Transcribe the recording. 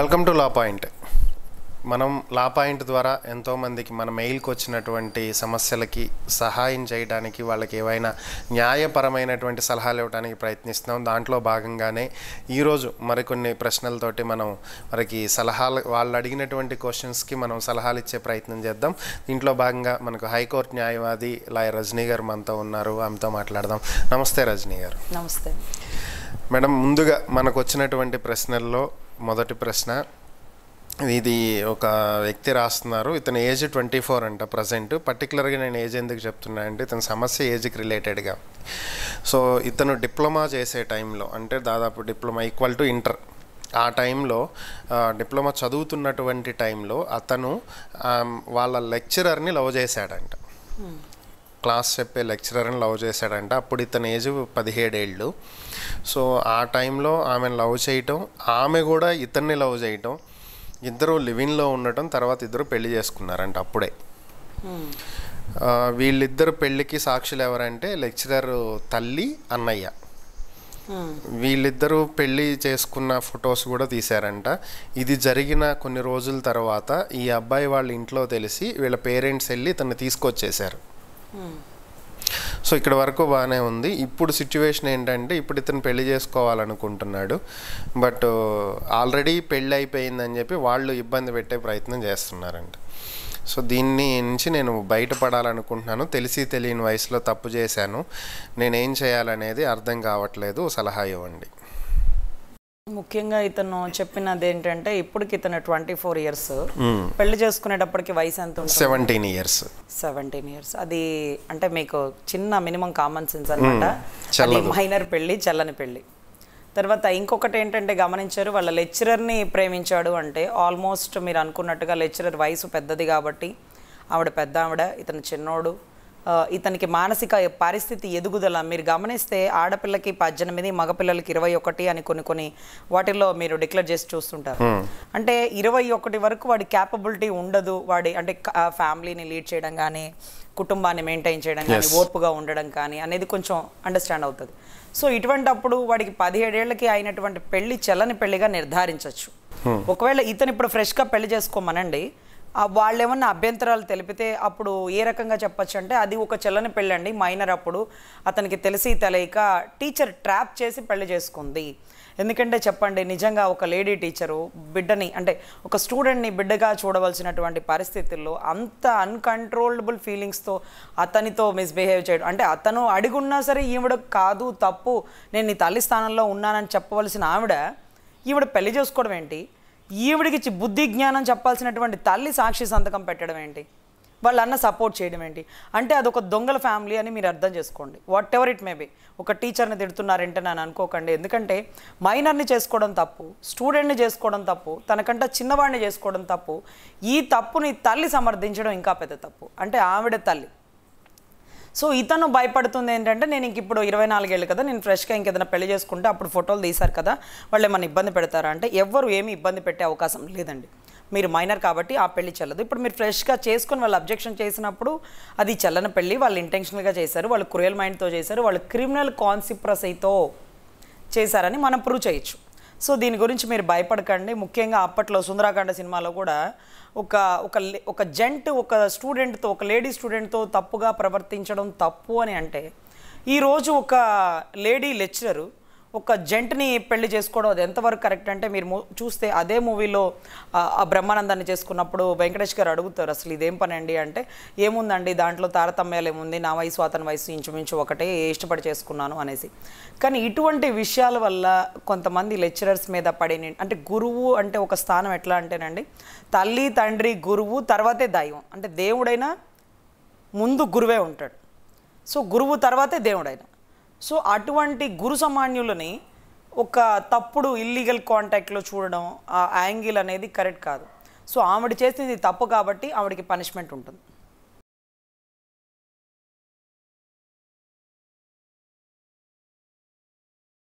Welcome to law point మనం law point ద్వారా ఎంతోమందికి మన మెయిల్కి వచ్చినటువంటి సమస్యలకి సహాయం చేయడానికి వాళ్ళకి ఏవైనా న్యాయపరమైనటువంటి సలహాలు ఇవ్వడానికి ప్రయత్నిస్తున్నాం దాంట్లో భాగంగానే ఈరోజు మరికొన్ని ప్రశ్నలతోటి మనం మనకి సలహాలు వాళ్ళు అడిగినటువంటి క్వశ్చన్స్కి మనం సలహాలు ఇచ్చే ప్రయత్నం చేద్దాం దీంట్లో భాగంగా మనకు హైకోర్టు న్యాయవాది లాయ రజనీ గారు మనతో ఉన్నారు ఆమెతో మాట్లాడదాం నమస్తే రజనీ గారు నమస్తే మేడం ముందుగా మనకు వచ్చినటువంటి ప్రశ్నల్లో మొదటి ప్రశ్న ఇది ఒక వ్యక్తి రాస్తున్నారు ఇతని ఏజ్ ట్వంటీ ఫోర్ అంట ప్రజెంట్ పర్టికులర్గా నేను ఏజ్ ఎందుకు చెప్తున్నా అంటే ఇతని సమస్య ఏజ్కి రిలేటెడ్గా సో ఇతను డిప్లొమా చేసే టైంలో అంటే దాదాపు డిప్లొమా ఈక్వల్ టు ఇంటర్ ఆ టైంలో డిప్లొమా చదువుతున్నటువంటి టైంలో అతను వాళ్ళ లెక్చరర్ని లవ్ చేశాడంట క్లాస్ చెప్పే లెక్చరర్ని లవ్ చేశాడంట అప్పుడు ఇతని ఏజ్ పదిహేడేళ్ళు సో ఆ టైంలో ఆమెను లవ్ చేయటం ఆమె కూడా ఇతన్ని లవ్ చేయటం ఇద్దరు లివిన్లో ఉండటం తర్వాత ఇద్దరు పెళ్లి చేసుకున్నారంట అప్పుడే hmm. వీళ్ళిద్దరు పెళ్ళికి సాక్షులు ఎవరంటే లెక్చరర్ తల్లి అన్నయ్య hmm. వీళ్ళిద్దరూ పెళ్ళి చేసుకున్న ఫొటోస్ కూడా తీశారంట ఇది జరిగిన కొన్ని రోజుల తర్వాత ఈ అబ్బాయి వాళ్ళ ఇంట్లో తెలిసి వీళ్ళ పేరెంట్స్ వెళ్ళి తను తీసుకొచ్చేశారు సో ఇక్కడ వరకు బాగానే ఉంది ఇప్పుడు సిచ్యువేషన్ ఏంటంటే ఇప్పుడు ఇతను పెళ్లి చేసుకోవాలనుకుంటున్నాడు బట్ ఆల్రెడీ పెళ్ళి అయిపోయిందని చెప్పి వాళ్ళు ఇబ్బంది పెట్టే ప్రయత్నం చేస్తున్నారండి సో దీన్ని నుంచి నేను బయటపడాలనుకుంటున్నాను తెలిసి తెలియని వయసులో తప్పు చేశాను నేనేం చేయాలనేది అర్థం కావట్లేదు సలహా ఇవ్వండి ముఖ్యంగా ఇతను చెప్పినది ఏంటంటే ఇప్పటికి ఇతను ట్వంటీ ఫోర్ ఇయర్స్ పెళ్లి చేసుకునేటప్పటికి వయసు ఎంత సెవెంటీన్ ఇయర్స్ సెవెంటీన్ ఇయర్స్ అది అంటే మీకు చిన్న మినిమం కామన్ సెన్స్ అనమాట మైనర్ పెళ్లి చల్లని పెళ్లి తర్వాత ఇంకొకటి ఏంటంటే గమనించారు వాళ్ళ లెక్చరర్ని ప్రేమించాడు అంటే ఆల్మోస్ట్ మీరు అనుకున్నట్టుగా లెక్చరర్ వయసు పెద్దది కాబట్టి ఆవిడ పెద్ద ఆవిడ ఇతను చిన్నోడు ఇతనికి మానసిక పరిస్థితి ఎదుగుదల మీరు గమనిస్తే ఆడపిల్లకి పద్దెనిమిది మగపిల్లలకి ఇరవై ఒకటి అని కొన్ని కొన్ని వాటిల్లో మీరు డిక్లేర్ చేసి చూస్తుంటారు అంటే ఇరవై ఒకటి వరకు వాడి క్యాపబిలిటీ ఉండదు వాడి అంటే ఫ్యామిలీని లీడ్ చేయడం కానీ కుటుంబాన్ని మెయింటైన్ చేయడం కానీ ఓర్పుగా ఉండడం కానీ అనేది కొంచెం అండర్స్టాండ్ అవుతుంది సో ఇటువంటి అప్పుడు వాడికి పదిహేడేళ్లకి అయినటువంటి పెళ్లి చెల్లని పెళ్లిగా నిర్ధారించవచ్చు ఒకవేళ ఇతను ఇప్పుడు ఫ్రెష్గా పెళ్లి చేసుకోమనండి వాళ్ళు ఏమన్నా అభ్యంతరాలు తెలిపితే అప్పుడు ఏ రకంగా చెప్పచ్చు అంటే అది ఒక చెల్లని పెళ్ళండి మైనర్ అప్పుడు అతనికి తెలిసి తెలియక టీచర్ ట్రాప్ చేసి పెళ్లి చేసుకుంది ఎందుకంటే చెప్పండి నిజంగా ఒక లేడీ టీచరు బిడ్డని అంటే ఒక స్టూడెంట్ని బిడ్డగా చూడవలసినటువంటి పరిస్థితుల్లో అంత అన్కంట్రోలబుల్ ఫీలింగ్స్తో అతనితో మిస్బిహేవ్ చేయడం అంటే అతను ఉన్నా సరే ఈవిడ కాదు తప్పు నేను నీ తల్లి స్థానంలో ఉన్నానని చెప్పవలసిన ఆవిడ ఈవిడ పెళ్లి చేసుకోవడం ఏంటి ఈవిడికి బుద్ధి జ్ఞానం చెప్పాల్సినటువంటి తల్లి సాక్షి సంతకం పెట్టడం ఏంటి వాళ్ళన్న సపోర్ట్ చేయడం ఏంటి అంటే అదొక దొంగల ఫ్యామిలీ అని మీరు అర్థం చేసుకోండి whatever it may be ఒక టీచర్ని తిడుతున్నారంటే నేను అనుకోకండి ఎందుకంటే మైనర్ని చేసుకోవడం తప్పు స్టూడెంట్ని చేసుకోవడం తప్పు తనకంటే చిన్నవాడిని చేసుకోవడం తప్పు ఈ తప్పుని తల్లి సమర్థించడం ఇంకా పెద్ద తప్పు అంటే ఆవిడ తల్లి సో ఇతను భయపడుతుంది ఏంటంటే నేను ఇంక ఇప్పుడు ఇరవై నాలుగేళ్ళు కదా నేను ఫ్రెష్గా ఇంకేదైనా పెళ్లి చేసుకుంటే అప్పుడు ఫోటోలు తీశారు కదా వాళ్ళు ఏమైనా ఇబ్బంది పెడతారా అంటే ఎవరు ఏమి ఇబ్బంది పెట్టే అవకాశం లేదండి మీరు మైనర్ కాబట్టి ఆ పెళ్లి చెల్లదు ఇప్పుడు మీరు ఫ్రెష్గా చేసుకొని వాళ్ళు అబ్జెక్షన్ చేసినప్పుడు అది చెల్లని పెళ్లి వాళ్ళు ఇంటెన్షనల్గా చేశారు వాళ్ళు క్రూయల్ మైండ్తో చేశారు వాళ్ళు క్రిమినల్ అయితో చేశారని మనం ప్రూవ్ చేయొచ్చు సో దీని గురించి మీరు భయపడకండి ముఖ్యంగా అప్పట్లో సుందరాకాండ సినిమాలో కూడా ఒక ఒక ఒక జెంట్ ఒక స్టూడెంట్తో ఒక లేడీ స్టూడెంట్తో తప్పుగా ప్రవర్తించడం తప్పు అని అంటే ఈరోజు ఒక లేడీ లెక్చరరు ఒక జెంట్ని పెళ్లి చేసుకోవడం అది ఎంతవరకు కరెక్ట్ అంటే మీరు చూస్తే అదే మూవీలో ఆ బ్రహ్మానందాన్ని చేసుకున్నప్పుడు వెంకటేష్ గారు అడుగుతారు అసలు ఇదేం పని అండి అంటే ఏముందండి దాంట్లో తారతమ్యాలు ఏముంది నా వయసు అతని వయసు ఇంచుమించు ఒకటే ఇష్టపడి చేసుకున్నాను అనేసి కానీ ఇటువంటి విషయాల వల్ల కొంతమంది లెక్చరర్స్ మీద పడిన అంటే గురువు అంటే ఒక స్థానం ఎట్లా అంటేనండి తల్లి తండ్రి గురువు తర్వాతే దైవం అంటే దేవుడైనా ముందు గురువే ఉంటాడు సో గురువు తర్వాతే దేవుడైనా సో అటువంటి గురు సమాన్యులని ఒక తప్పుడు ఇల్లీగల్ కాంటాక్ట్లో చూడడం ఆ యాంగిల్ అనేది కరెక్ట్ కాదు సో ఆవిడ చేసింది తప్పు కాబట్టి ఆవిడకి పనిష్మెంట్ ఉంటుంది